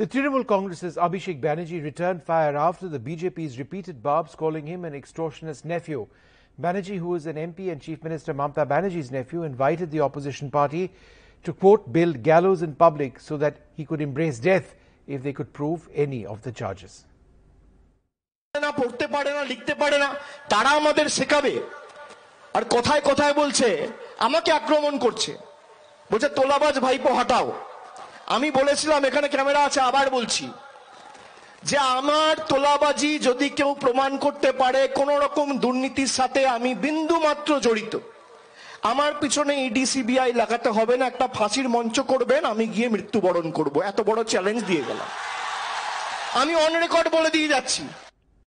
The Trinamool Congress's Abhishek Banerjee returned fire after the BJP's repeated barbs calling him an extortionist nephew. Banerjee, who is an MP and Chief Minister Mamta Banerjee's nephew, invited the opposition party to, quote, build gallows in public so that he could embrace death if they could prove any of the charges. আর কথায় কথায় বলছে আমাকে আক্রমণ করছে বলছে তোলাবাজ ভাইপো হটাও আমি বলেছিলাম এখানে ক্যামেরা আছে আবার বলছি যে আমার তোলাবাজি যদি কেউ প্রমাণ করতে পারে কোন রকম দুর্নীতির সাথে আমি বিন্দু মাত্র জড়িত আমার পিছনে ইডি e সিবিআই লাগাতে হবে না একটা ফাঁসির মঞ্চ করবেন আমি গিয়ে মৃত্যুবরণ করব এত বড় চ্যালেঞ্জ দিয়ে গেলাম আমি অন রেকর্ড বলে দিয়ে যাচ্ছি